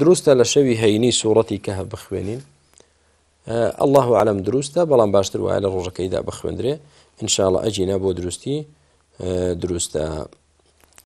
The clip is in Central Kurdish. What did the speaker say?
دروستە لە شەوی هەینی سوورەتی کە هە بخوێنین الله عالم دروستە بەڵام باشتر وایە لە ڕۆژەکەیدا بخوێندرێ انشاءڵە ئەجینا بۆ دروستی دروستە